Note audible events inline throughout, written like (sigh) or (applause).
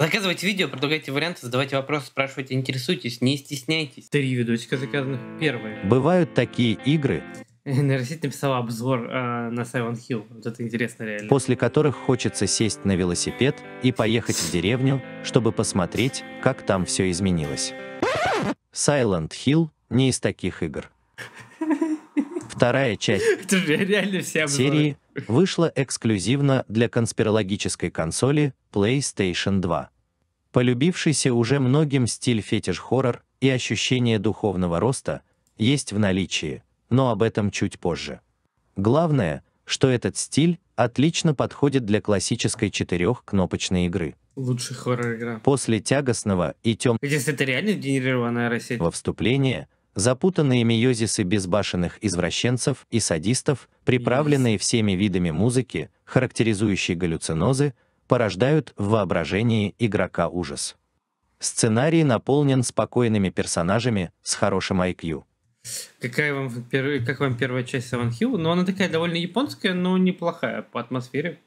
Заказывайте видео, предлагайте варианты, задавайте вопросы, спрашивайте, интересуйтесь, не стесняйтесь. Три видосика заказанных. первые. Бывают такие игры, Нейросеть написала обзор э, на Silent Hill. Вот это интересно реально. После которых хочется сесть на велосипед и поехать в деревню, чтобы посмотреть, как там все изменилось. Silent Hill не из таких игр. Вторая часть (laughs) серии вышла эксклюзивно для конспирологической консоли PlayStation 2. Полюбившийся уже многим стиль фетиш-хоррор и ощущение духовного роста есть в наличии, но об этом чуть позже. Главное, что этот стиль отлично подходит для классической четырехкнопочной игры. Лучший хоррор-игра. После тягостного и тем... Если это реально генерированная россия. Во вступление, запутанные миозисы безбашенных извращенцев и садистов, приправленные всеми видами музыки, характеризующие галлюцинозы, порождают в воображении игрока ужас. Сценарий наполнен спокойными персонажами с хорошим IQ. Какая вам, как вам первая часть Саван Хилл? Ну, она такая довольно японская, но неплохая по атмосфере.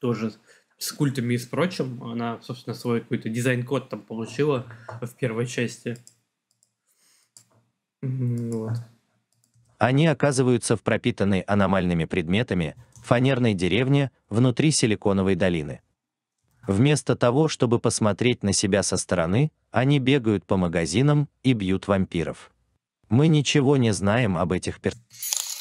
Тоже с культами и с прочим. Она, собственно, свой какой-то дизайн-код там получила в первой части. Ну они оказываются в пропитанной аномальными предметами фанерной деревне внутри Силиконовой долины. Вместо того, чтобы посмотреть на себя со стороны, они бегают по магазинам и бьют вампиров. Мы ничего не знаем об этих персонажах.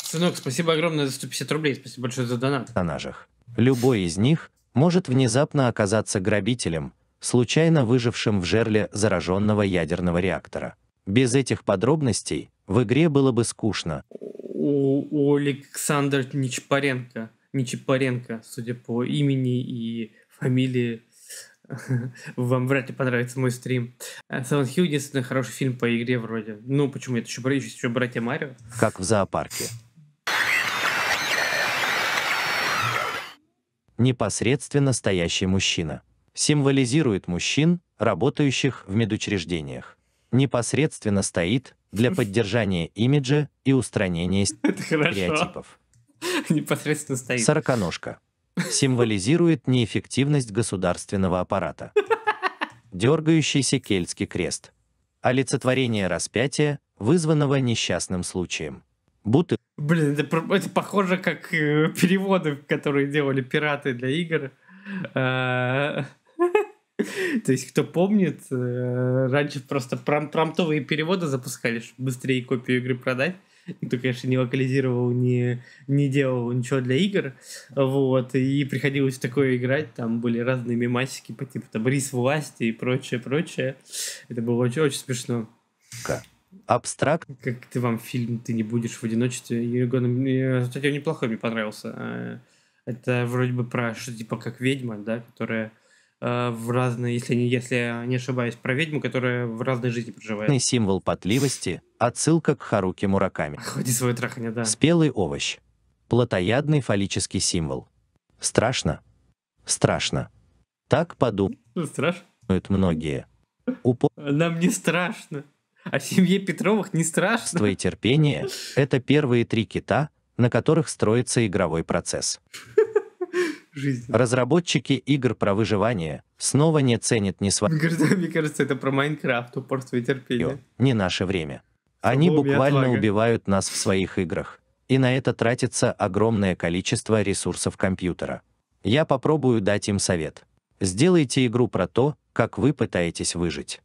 Сынок, спасибо огромное за 150 рублей, спасибо большое за донат. Персонажах. Любой из них может внезапно оказаться грабителем, случайно выжившим в жерле зараженного ядерного реактора. Без этих подробностей в игре было бы скучно. У, у Александра Нечипаренко, Нечипаренко, судя по имени и фамилии, (laughs) вам вряд ли понравится мой стрим. Silent Hill единственный хороший фильм по игре вроде. Ну, почему? Это еще, еще братья Марио. Как в зоопарке. Непосредственно стоящий мужчина. Символизирует мужчин, работающих в медучреждениях непосредственно стоит для поддержания имиджа и устранения (laughs) стереотипов. Непосредственно стоит. Сороконожка. Символизирует неэффективность государственного аппарата. Дергающийся кельтский крест. Олицетворение распятия, вызванного несчастным случаем. Буты. Блин, это, это похоже как э, переводы, которые делали пираты для игр. А, (laughs) То есть, кто помнит, э, раньше просто пром промтовые переводы запускали, чтобы быстрее копию игры продать. Никто, ну, конечно, не локализировал, не, не делал ничего для игр. Вот. И приходилось такое играть. Там были разные мемасики по типу там рис власти и прочее, прочее. Это было очень, очень смешно. Как? Абстракт. Как ты вам фильм «Ты не будешь в одиночестве». Его, кстати, он неплохой, мне понравился. Э, это вроде бы про что типа как ведьма, да, которая Э, в разные, если не, если не ошибаюсь, про ведьму, которая в разной жизни проживает. Символ потливости – отсылка к Харуки Мураками. Ходи свое трахание, да. Спелый овощ. Плотоядный фаллический символ. Страшно? Страшно. Так подумают ну, Страшно? многие. Упор... Нам не страшно. А семье Петровых не страшно. Твои терпение – это первые три кита, на которых строится игровой процесс жизни. Разработчики игр про выживание снова не ценят ни свое... (laughs) Мне кажется, это про Майнкрафт, упорство и терпение. Не наше время. Они буквально убивают нас в своих играх. И на это тратится огромное количество ресурсов компьютера. Я попробую дать им совет. Сделайте игру про то, как вы пытаетесь выжить.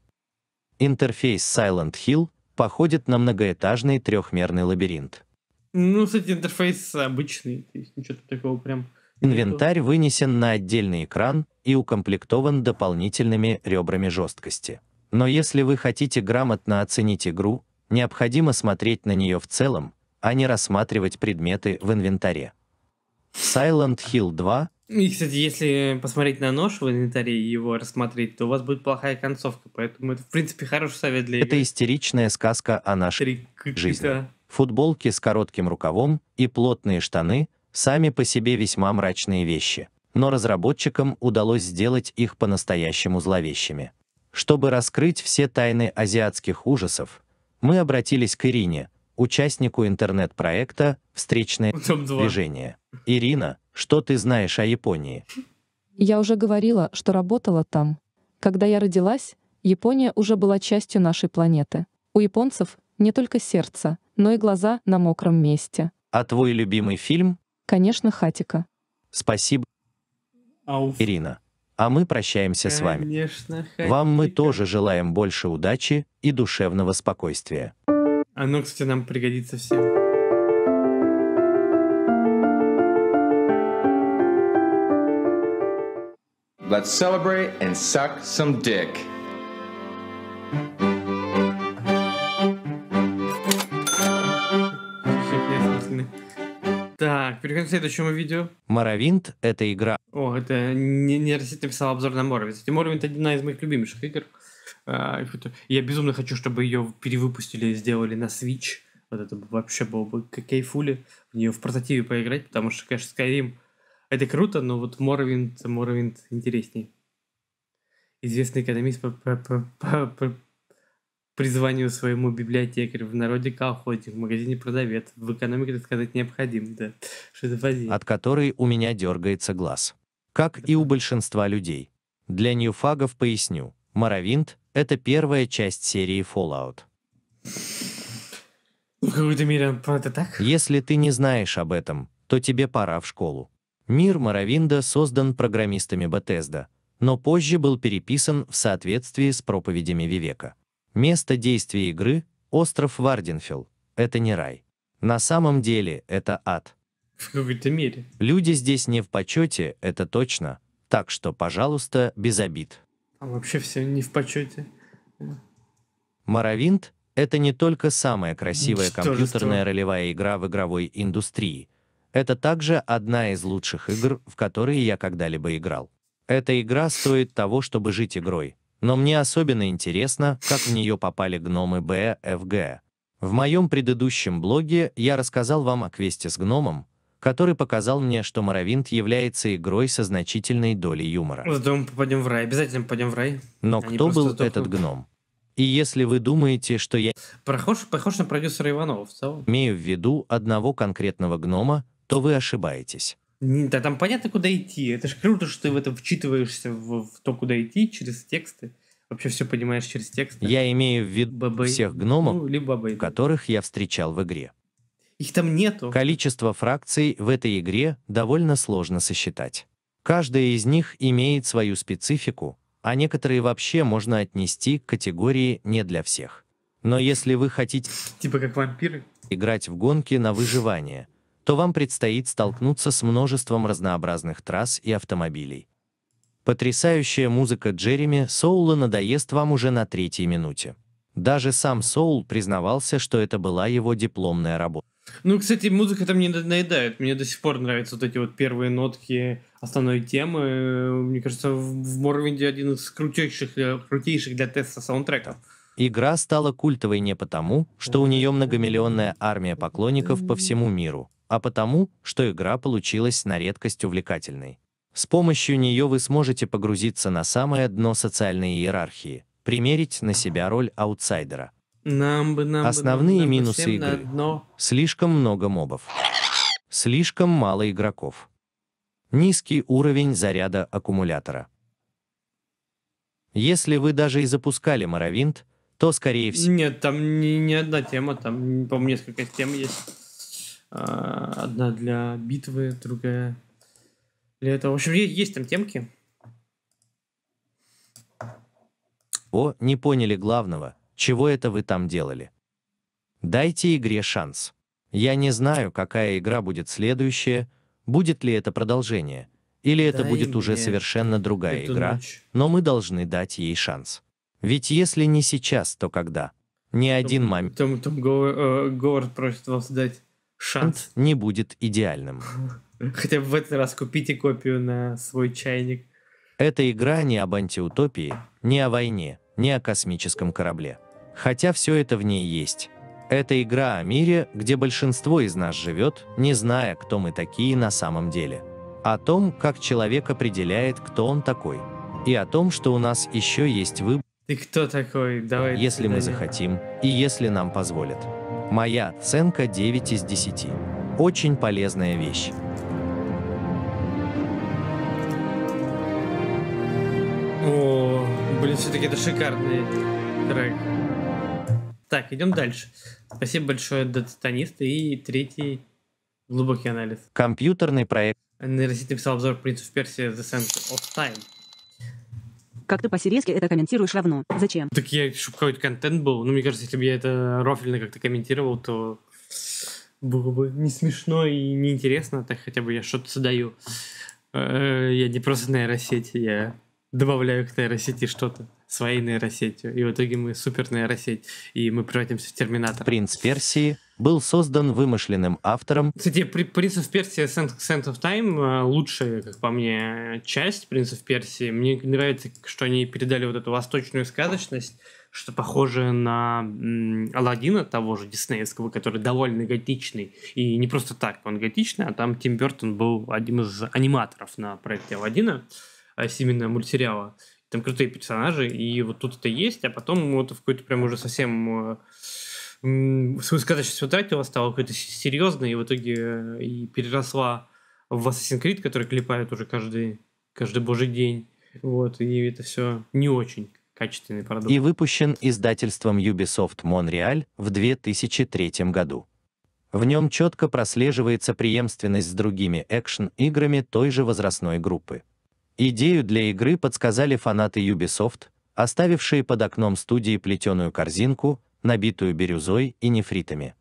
Интерфейс Silent Hill походит на многоэтажный трехмерный лабиринт. Ну, кстати, интерфейс обычный, то есть ничего такого прям Инвентарь вынесен на отдельный экран и укомплектован дополнительными ребрами жесткости. Но если вы хотите грамотно оценить игру, необходимо смотреть на нее в целом, а не рассматривать предметы в инвентаре. Silent Hill 2 и, кстати, если посмотреть на нож в инвентаре и его рассмотреть, то у вас будет плохая концовка, поэтому это, в принципе, хороший совет для Это истеричная сказка о нашей жизни. Футболки с коротким рукавом и плотные штаны – сами по себе весьма мрачные вещи, но разработчикам удалось сделать их по-настоящему зловещими. Чтобы раскрыть все тайны азиатских ужасов, мы обратились к Ирине, участнику интернет-проекта «Встречное ну, движение». Ирина, что ты знаешь о Японии? Я уже говорила, что работала там. Когда я родилась, Япония уже была частью нашей планеты. У японцев не только сердце, но и глаза на мокром месте. А твой любимый фильм Конечно, Хатика. Спасибо, Ауф. Ирина. А мы прощаемся Конечно, с вами. Хатика. Вам мы тоже желаем больше удачи и душевного спокойствия. Оно, а ну, кстати, нам пригодится всем. Let's celebrate and suck some dick. переходим к следующему видео. Моровинт — это игра... О, это не, не Россия написал обзор на Моровинт. Кстати, Моровинт — одна из моих любимейших игр. А, я безумно хочу, чтобы ее перевыпустили и сделали на Switch. Вот это вообще было бы как кайфули в нее в портативе поиграть, потому что, конечно, Skyrim — это круто, но вот Моровинт, Моровинт интересней. Известный экономист призванию своему библиотекарь, в народе колхозе, в магазине продавец, в экономике, сказать, необходим, да, шизофазия. От которой у меня дергается глаз. Как и у большинства людей. Для ньюфагов поясню, Моровинт — это первая часть серии Fallout. В какой-то мере это так? Если ты не знаешь об этом, то тебе пора в школу. Мир Моровинда создан программистами Бethesda, но позже был переписан в соответствии с проповедями Вивека. Место действия игры – остров Варденфилл. Это не рай. На самом деле это ад. В какой-то мере. Люди здесь не в почете, это точно. Так что, пожалуйста, без обид. А вообще все не в почете. Моровинт – это не только самая красивая что компьютерная ролевая игра в игровой индустрии. Это также одна из лучших игр, в которые я когда-либо играл. Эта игра стоит того, чтобы жить игрой – но мне особенно интересно, как в нее попали гномы БФГ. В моем предыдущем блоге я рассказал вам о квесте с гномом, который показал мне, что Моровинт является игрой со значительной долей юмора. Зато мы попадем в рай, обязательно попадем в рай. Но Они кто был затухнут. этот гном? И если вы думаете, что я... Похож, похож на продюсера Иванова в целом. Имею в виду одного конкретного гнома, то вы ошибаетесь. Не, да там понятно, куда идти. Это же круто, что ты в это вчитываешься, в, в то, куда идти, через тексты. Вообще все понимаешь через тексты. Я имею в виду бабай. всех гномов, ну, либо которых я встречал в игре. Их там нету. Количество фракций в этой игре довольно сложно сосчитать. Каждая из них имеет свою специфику, а некоторые вообще можно отнести к категории «не для всех». Но если вы хотите... Типа как вампиры? Играть в гонки на выживание, то вам предстоит столкнуться с множеством разнообразных трасс и автомобилей. Потрясающая музыка Джереми Соула надоест вам уже на третьей минуте. Даже сам Соул признавался, что это была его дипломная работа. Ну, кстати, музыка там не надоедает. Мне до сих пор нравятся вот эти вот первые нотки основной темы. Мне кажется, в Морвинде один из крутейших, э, крутейших для теста саундтреков. Игра стала культовой не потому, что у нее многомиллионная армия поклонников по всему миру, а потому, что игра получилась на редкость увлекательной. С помощью нее вы сможете погрузиться на самое дно социальной иерархии, примерить на себя роль аутсайдера. Нам бы, нам Основные нам бы, минусы игры. Слишком много мобов. Слишком мало игроков. Низкий уровень заряда аккумулятора. Если вы даже и запускали Моровинт, то скорее всего... Нет, там ни, ни одна тема, там, по-моему, несколько тем есть. А, одна для битвы, другая для этого. В общем, есть, есть там темки. О, не поняли главного. Чего это вы там делали? Дайте игре шанс. Я не знаю, какая игра будет следующая, будет ли это продолжение, или это Дай будет уже совершенно другая игра, ночь. но мы должны дать ей шанс. Ведь если не сейчас, то когда? Ни один момент. Том там э, Говард просит вас дать шанс не будет идеальным. (laughs) Хотя бы в этот раз купите копию на свой чайник. Эта игра не об антиутопии, не о войне, не о космическом корабле. Хотя все это в ней есть. Это игра о мире, где большинство из нас живет, не зная, кто мы такие на самом деле. О том, как человек определяет, кто он такой. И о том, что у нас еще есть выбор. Ты кто такой? Давай. Если мы захотим, и если нам позволят. Моя оценка 9 из 10. Очень полезная вещь. О, блин, все-таки это шикарный трек. Так, идем дальше. Спасибо большое, Дататонист. И третий глубокий анализ. Компьютерный проект. Нейросеть написал обзор «Принцев Персия The Sense of Time». Как ты по-сирийски это комментируешь равно? Зачем? Так я, чтобы какой-то контент был. Ну, мне кажется, если бы я это рофильно как-то комментировал, то было бы не смешно и неинтересно. Так хотя бы я что-то создаю. Э, я не просто нейросеть, я добавляю к нейросети что-то своей нейросетью. И в итоге мы супер нейросеть, и мы превратимся в терминатор. Принц Персии был создан вымышленным автором. Кстати, «Принц of Персия» «Sense of Time» э, лучшая, как по мне, часть «Принца of Персии». Мне нравится, что они передали вот эту восточную сказочность, что похоже на Алладина того же диснеевского, который довольно готичный. И не просто так он готичный, а там Тим Бертон был одним из аниматоров на проекте Алладина, а именно мультсериала. Там крутые персонажи, и вот тут это есть, а потом вот в какой-то прям уже совсем э, свою сказочность утратила, стала какой-то серьезной, и в итоге э, и переросла в Assassin's Creed, который клепают уже каждый, каждый божий день. Вот, и это все не очень качественный продукт. И выпущен издательством Ubisoft Montreal в 2003 году. В нем четко прослеживается преемственность с другими экшн-играми той же возрастной группы. Идею для игры подсказали фанаты Ubisoft, оставившие под окном студии плетеную корзинку, набитую бирюзой и нефритами.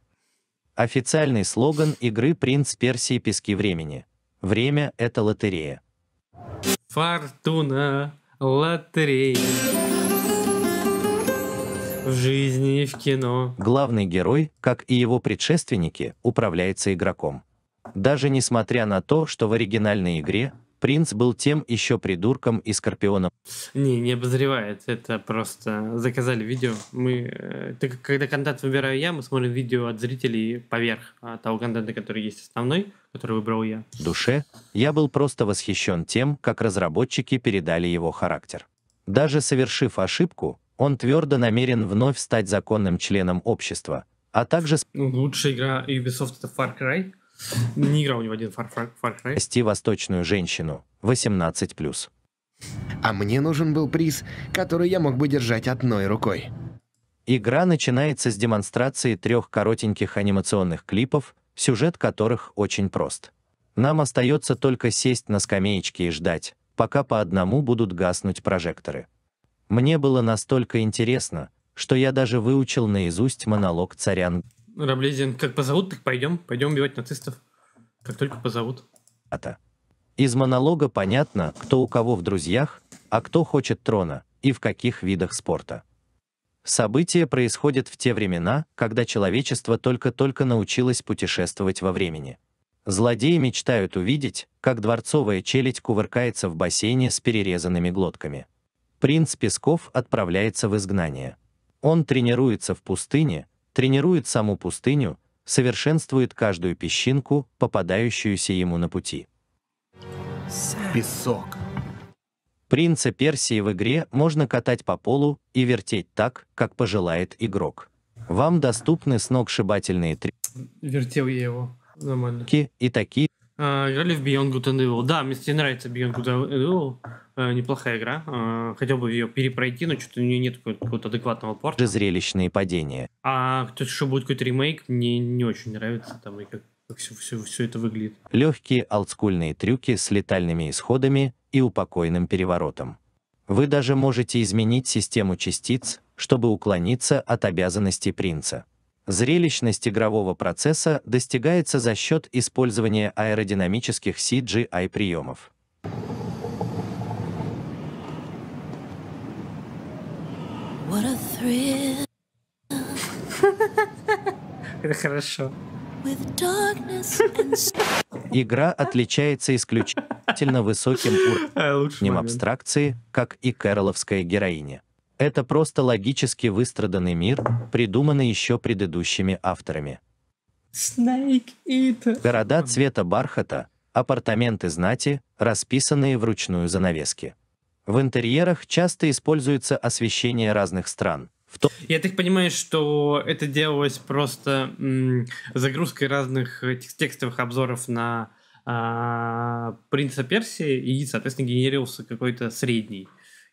Официальный слоган игры «Принц Персии Пески Времени». Время – это лотерея. Фортуна, лотерея. В жизни и в кино. Главный герой, как и его предшественники, управляется игроком. Даже несмотря на то, что в оригинальной игре Принц был тем еще придурком и скорпионом. Не, не обозревает. Это просто заказали видео. Мы, э, так когда контент выбираю я, мы смотрим видео от зрителей поверх а, того контента, который есть основной, который выбрал я. В душе я был просто восхищен тем, как разработчики передали его характер. Даже совершив ошибку, он твердо намерен вновь стать законным членом общества, а также... Ну, лучшая игра Ubisoft это Far Cry, не играл ни в один Far, Far, Far Cry. Спасти восточную женщину. 18+. А мне нужен был приз, который я мог бы держать одной рукой. Игра начинается с демонстрации трех коротеньких анимационных клипов, сюжет которых очень прост. Нам остается только сесть на скамеечке и ждать, пока по одному будут гаснуть прожекторы. Мне было настолько интересно, что я даже выучил наизусть монолог царян. Раблезин, как позовут, так пойдем. Пойдем убивать нацистов. Как только позовут. Ата. Из монолога понятно, кто у кого в друзьях, а кто хочет трона, и в каких видах спорта. Событие происходит в те времена, когда человечество только-только научилось путешествовать во времени. Злодеи мечтают увидеть, как дворцовая челядь кувыркается в бассейне с перерезанными глотками. Принц Песков отправляется в изгнание. Он тренируется в пустыне, тренирует саму пустыню, совершенствует каждую песчинку, попадающуюся ему на пути. Песок. Принца Персии в игре можно катать по полу и вертеть так, как пожелает игрок. Вам доступны сногсшибательные три... Вертел я его. Нормально. И такие э, играли в Beyond Good and Evil. Да, мне кстати, нравится Beyond Good and Evil. Э, неплохая игра. Э, хотел бы ее перепройти, но что-то у нее нет какого-то адекватного порта. Зрелищные падения. А кто-то еще будет какой-то ремейк, мне не очень нравится. Там и как как все, все, все это выглядит. Легкие олдскульные трюки с летальными исходами и упокойным переворотом. Вы даже можете изменить систему частиц, чтобы уклониться от обязанностей принца. Зрелищность игрового процесса достигается за счет использования аэродинамических CGI приемов. (laughs) Это хорошо. Игра отличается исключительно высоким (laughs) уровнем абстракции, как и кэроловская героиня. Это просто логически выстраданный мир, придуманный еще предыдущими авторами. Города цвета бархата, апартаменты знати, расписанные вручную занавески. В интерьерах часто используется освещение разных стран. В то... Я так понимаю, что это делалось просто загрузкой разных текстовых обзоров на а, принца Персии, и, соответственно, генерировался какой-то средний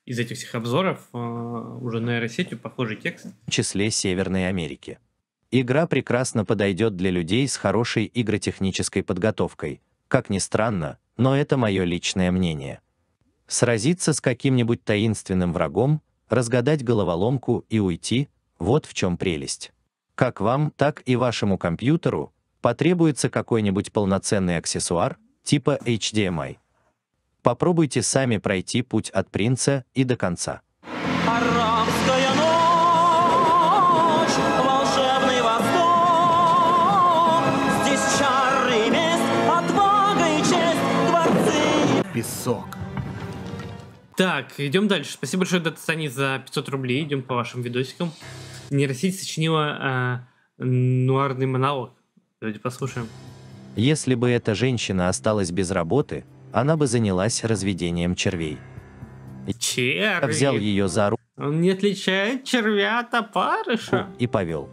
из этих всех обзоров а, уже нейросетью похожий текст. В числе Северной Америки. Игра прекрасно подойдет для людей с хорошей игротехнической подготовкой. Как ни странно, но это мое личное мнение. Сразиться с каким-нибудь таинственным врагом, разгадать головоломку и уйти – вот в чем прелесть. Как вам, так и вашему компьютеру потребуется какой-нибудь полноценный аксессуар, типа HDMI – Попробуйте сами пройти путь от принца и до конца. Песок. Так, идем дальше. Спасибо большое, Датасани, за 500 рублей. Идем по вашим видосикам. Нейросеть сочинила э, нуарный монолог. Давайте послушаем. Если бы эта женщина осталась без работы, она бы занялась разведением червей. Черви. Взял ее за руку. Он не отличает червя от опарыша. Хм, и повел.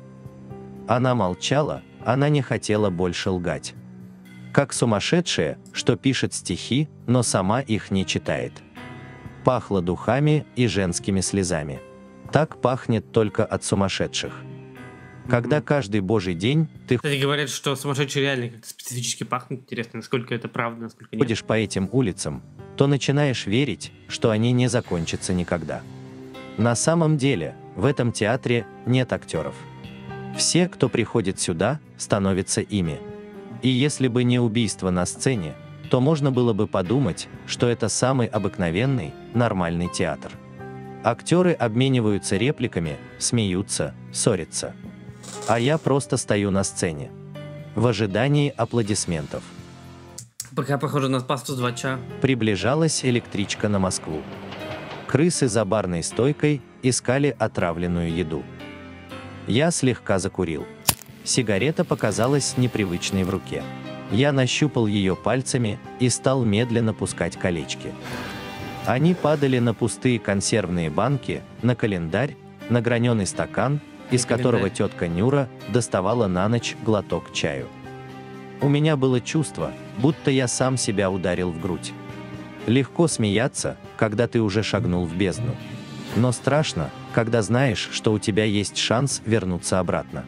Она молчала, она не хотела больше лгать. Как сумасшедшая, что пишет стихи, но сама их не читает. Пахло духами и женскими слезами. Так пахнет только от сумасшедших. Когда каждый божий день ты... Кстати, говорят, что сумасшедшие реально как-то специфически пахнут. Интересно, насколько это правда, насколько нет. Ходишь по этим улицам, то начинаешь верить, что они не закончатся никогда. На самом деле, в этом театре нет актеров. Все, кто приходит сюда, становятся ими. И если бы не убийство на сцене, то можно было бы подумать, что это самый обыкновенный, нормальный театр. Актеры обмениваются репликами, смеются, ссорятся. А я просто стою на сцене. В ожидании аплодисментов. Пока похоже на спас звача. Приближалась электричка на Москву. Крысы за барной стойкой искали отравленную еду. Я слегка закурил. Сигарета показалась непривычной в руке. Я нащупал ее пальцами и стал медленно пускать колечки. Они падали на пустые консервные банки, на календарь, на граненый стакан, из которого тетка Нюра доставала на ночь глоток чаю. У меня было чувство, будто я сам себя ударил в грудь. Легко смеяться, когда ты уже шагнул в бездну. Но страшно, когда знаешь, что у тебя есть шанс вернуться обратно.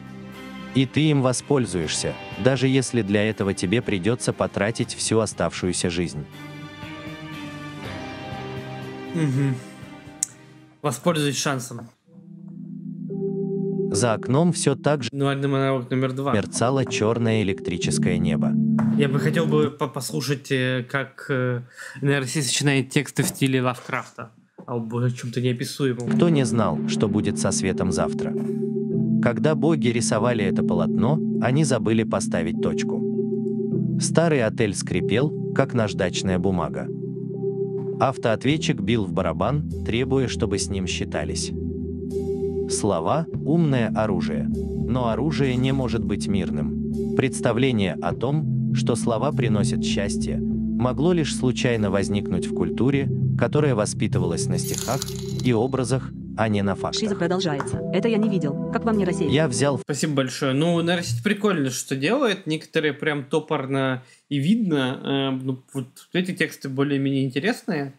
И ты им воспользуешься, даже если для этого тебе придется потратить всю оставшуюся жизнь. Угу. Воспользуюсь шансом. За окном все так же номер два. мерцало черное электрическое небо. Я бы хотел бы послушать, э, как э, НРС сочиняет тексты в стиле Лавкрафта. А о чем-то неописуемом. Кто не знал, что будет со светом завтра? Когда боги рисовали это полотно, они забыли поставить точку. Старый отель скрипел, как наждачная бумага. Автоответчик бил в барабан, требуя, чтобы с ним считались. Слова – умное оружие. Но оружие не может быть мирным. Представление о том, что слова приносят счастье, могло лишь случайно возникнуть в культуре, которая воспитывалась на стихах и образах, а не на фактах. Шиза продолжается. Это я не видел. Как вам не Россия? Я взял... Спасибо большое. Ну, Нарасить прикольно, что делает. Некоторые прям топорно и видно. Э, ну, вот эти тексты более-менее интересные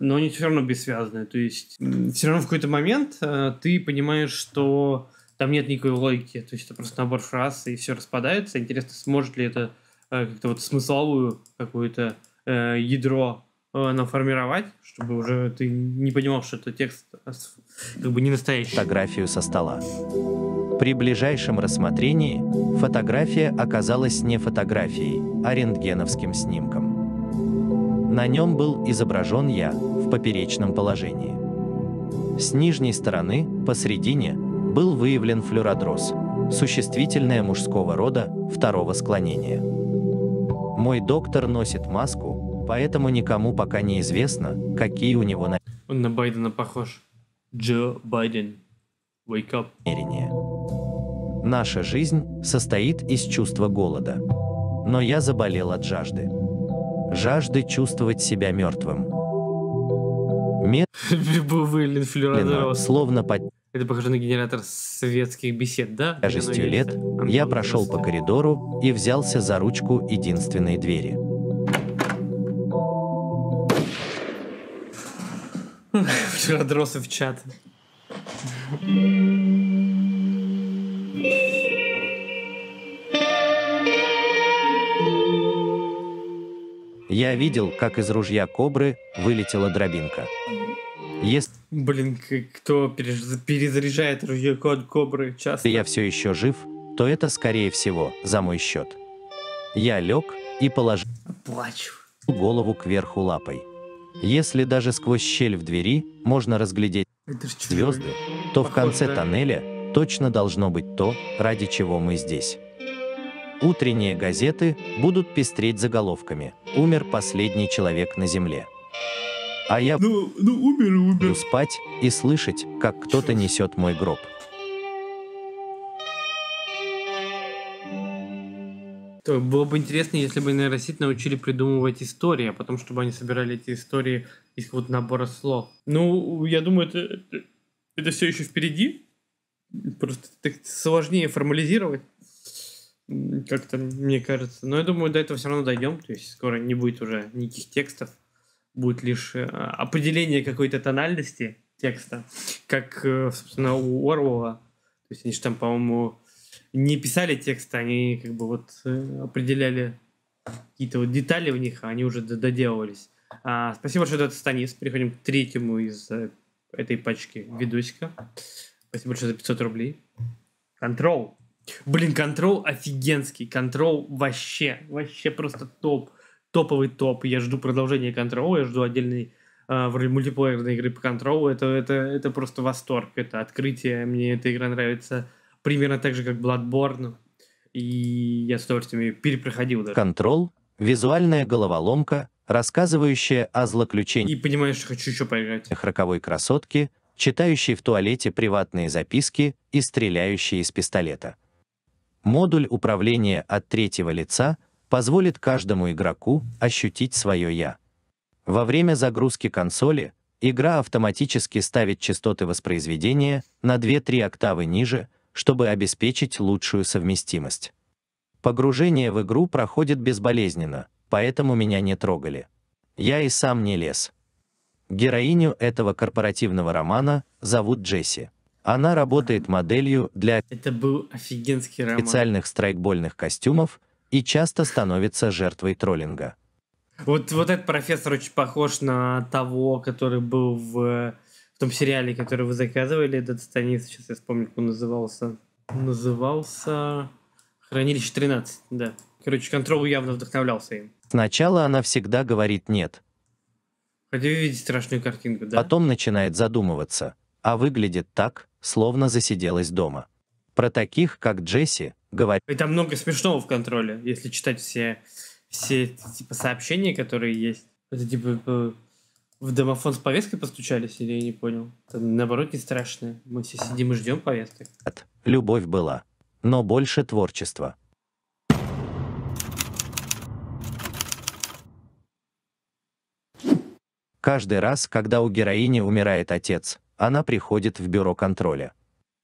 но они все равно бессвязные. То есть все равно в какой-то момент э, ты понимаешь, что там нет никакой логики. То есть это просто набор фраз, и все распадается. Интересно, сможет ли это э, как-то вот смысловую какое-то э, ядро э, нам формировать, чтобы уже ты не понимал, что это текст а как бы не настоящий. Фотографию со стола. При ближайшем рассмотрении фотография оказалась не фотографией, а рентгеновским снимком. На нем был изображен я в поперечном положении. С нижней стороны, посредине, был выявлен флюородроз, существительное мужского рода второго склонения. Мой доктор носит маску, поэтому никому пока не известно, какие у него на... Он на Байдена похож. Джо Байден. Wake up. Намерения. Наша жизнь состоит из чувства голода. Но я заболел от жажды жажды чувствовать себя мертвым. словно под... Это похоже на генератор светских бесед, да? Тяжестью лет я прошел по коридору и взялся за ручку единственной двери. Вчера дросы в чат. Я видел, как из ружья кобры вылетела дробинка. Если... Блин, кто перезаряжает ружье код кобры часто? Я все еще жив, то это, скорее всего, за мой счет. Я лег и положил Плачу. голову кверху лапой. Если даже сквозь щель в двери можно разглядеть звезды, то Похоже, в конце да. тоннеля точно должно быть то, ради чего мы здесь. Утренние газеты будут пестреть заголовками «Умер последний человек на земле». А я ну, ну, умер, умер. спать и слышать, как кто-то несет мой гроб. Было бы интересно, если бы нейросеть научили придумывать истории, а потом, чтобы они собирали эти истории из какого-то набора слов. Ну, я думаю, это, это, это все еще впереди. Просто так сложнее формализировать как-то, мне кажется. Но я думаю, до этого все равно дойдем. То есть скоро не будет уже никаких текстов. Будет лишь э, определение какой-то тональности текста, как, э, собственно, у Орвала. То есть они же там, по-моему, не писали текста, они как бы вот э, определяли какие-то вот детали в них, а они уже доделывались. А, спасибо большое, это Станис. Переходим к третьему из этой пачки видосика. Спасибо большое за 500 рублей. Control. Блин, контрол офигенский. Контрол вообще, вообще просто топ. Топовый топ. Я жду продолжения контрола, я жду отдельной а, вроде мультиплеерной игры по контролу. Это, это, это просто восторг, это открытие. Мне эта игра нравится примерно так же, как Bloodborne. И я с удовольствием ее перепроходил даже. Контрол, визуальная головоломка, рассказывающая о злоключении. И понимаешь, что хочу еще поиграть. Роковой красотки, читающей в туалете приватные записки и стреляющей из пистолета. Модуль управления от третьего лица позволит каждому игроку ощутить свое «я». Во время загрузки консоли игра автоматически ставит частоты воспроизведения на 2-3 октавы ниже, чтобы обеспечить лучшую совместимость. Погружение в игру проходит безболезненно, поэтому меня не трогали. Я и сам не лез. Героиню этого корпоративного романа зовут Джесси. Она работает моделью для Это был офигенский роман. специальных страйкбольных костюмов и часто становится жертвой троллинга. Вот, вот этот профессор очень похож на того, который был в, в том сериале, который вы заказывали, этот станица, сейчас я вспомню, как он назывался. Назывался Хранилище 13, да. Короче, контрол явно вдохновлялся им. Сначала она всегда говорит «нет». Хотя видеть страшную картинку, да? Потом начинает задумываться – а выглядит так, словно засиделась дома. Про таких, как Джесси, говорят... Там много смешного в контроле, если читать все, все типа, сообщения, которые есть. Это типа э, в домофон с повесткой постучались, или я не понял? Это, наоборот, не страшно. Мы все сидим и ждем повесток. Любовь была, но больше творчества. Каждый раз, когда у героини умирает отец, она приходит в бюро контроля.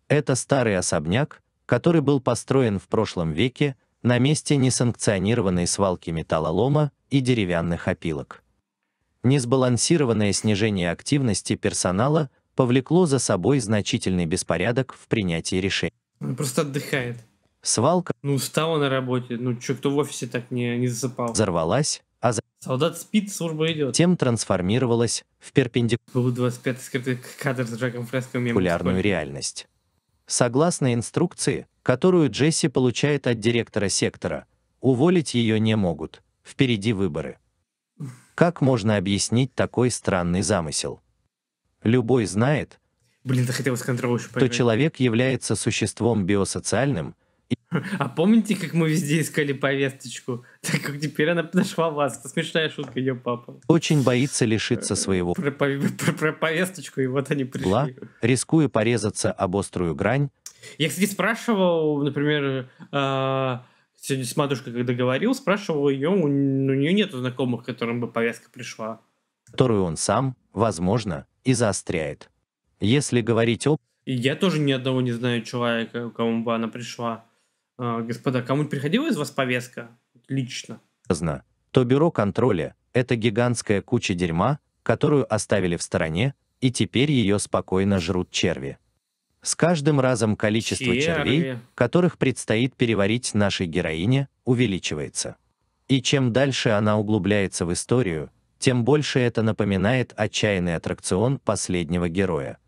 Это старый особняк, который был построен в прошлом веке на месте несанкционированной свалки металлолома и деревянных опилок. Несбалансированное снижение активности персонала повлекло за собой значительный беспорядок в принятии решений. Он просто отдыхает. Свалка. Ну, устала на работе. Ну, что, кто в офисе так не, не засыпал? Взорвалась, а за... Солдат спит, служба идет. Тем трансформировалась в перпендикулярную реальность. Согласно инструкции, которую Джесси получает от директора сектора, уволить ее не могут, впереди выборы. Как можно объяснить такой странный замысел? Любой знает, Блин, да хотелось контроль еще человек является существом биосоциальным, а помните, как мы везде искали повесточку? Так как теперь она подошла вас. Это смешная шутка ее папа. Очень боится лишиться своего. Про, про, про, про повесточку, и вот они пришли. Ла, рискую порезаться об острую грань. Я, кстати, спрашивал, например, э, сегодня с матушкой, когда говорил, спрашивал ее, у, ну, у нее нет знакомых, которым бы повестка пришла. Которую он сам, возможно, и заостряет. Если говорить о... Я тоже ни одного не знаю человека, кому бы она пришла. А, господа, кому-нибудь приходила из вас повестка лично? Зна. То бюро контроля – это гигантская куча дерьма, которую оставили в стороне, и теперь ее спокойно жрут черви. С каждым разом количество черви. червей, которых предстоит переварить нашей героине, увеличивается. И чем дальше она углубляется в историю, тем больше это напоминает отчаянный аттракцион последнего героя –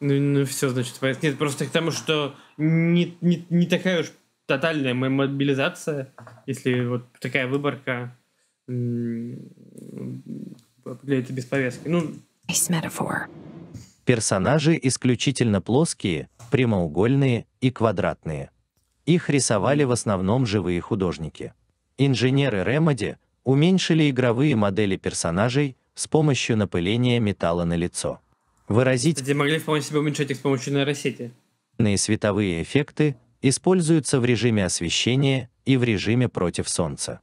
ну, ну все, значит, понятно. Нет, просто к тому, что не, не, не такая уж тотальная мобилизация, если вот такая выборка для без повестки. Ну... Персонажи исключительно плоские, прямоугольные и квадратные. Их рисовали в основном живые художники. Инженеры Ремоди уменьшили игровые модели персонажей с помощью напыления металла на лицо выразить... Где могли вполне себе уменьшать их с помощью нейросети. Световые эффекты используются в режиме освещения и в режиме против солнца.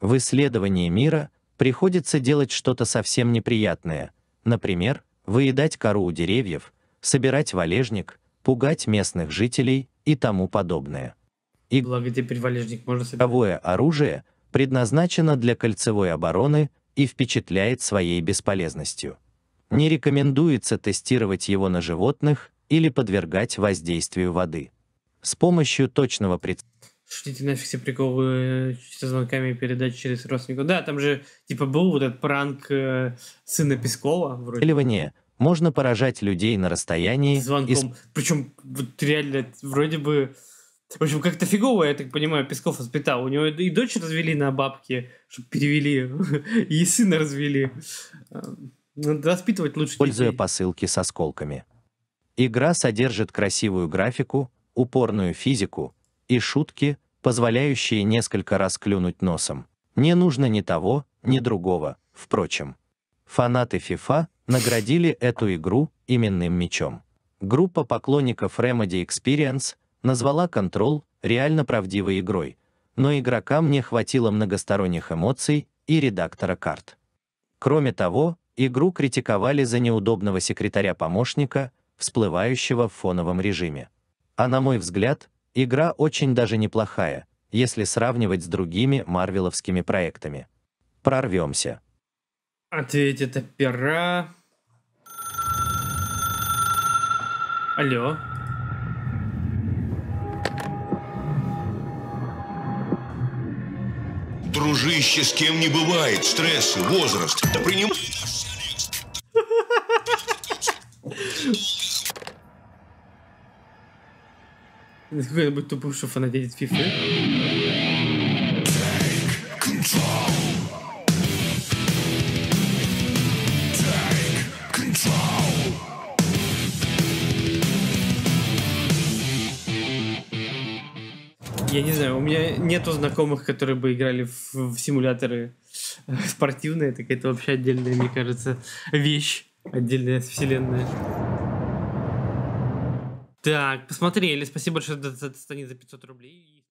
В исследовании мира приходится делать что-то совсем неприятное, например, выедать кору у деревьев, собирать валежник, пугать местных жителей и тому подобное. И Благо, теперь валежник можно собирать. оружие предназначено для кольцевой обороны и впечатляет своей бесполезностью не рекомендуется тестировать его на животных или подвергать воздействию воды. С помощью точного представления шутите нафиг все приколы э, со звонками передать через родственников. Да, там же типа был вот этот пранк э, сына Пескова вроде. можно поражать людей на расстоянии. Звонком. И... Причем вот реально вроде бы... В общем, как-то фигово, я так понимаю, Песков воспитал. У него и дочь развели на бабки, чтобы перевели, (laughs) и сына развели. Надо воспитывать лучше Пользуя детей. посылки с осколками. Игра содержит красивую графику, упорную физику и шутки, позволяющие несколько раз клюнуть носом. Не нужно ни того, ни другого, впрочем. Фанаты FIFA наградили эту игру именным мечом. Группа поклонников Remedy Experience назвала Control реально правдивой игрой, но игрокам не хватило многосторонних эмоций и редактора карт. Кроме того, Игру критиковали за неудобного секретаря-помощника, всплывающего в фоновом режиме. А на мой взгляд, игра очень даже неплохая, если сравнивать с другими марвеловскими проектами. Прорвемся. Ответит опера. Алло. Дружище, с кем не бывает, стрессы, возраст. Да принимай. Какой-нибудь тупушу фанатеет фифы. Я не знаю, у меня нету знакомых, которые бы играли в, в симуляторы э, спортивные, так это вообще отдельная, мне кажется, вещь, отдельная вселенная. Так, посмотрели. Спасибо большое, Станин, за 500 рублей.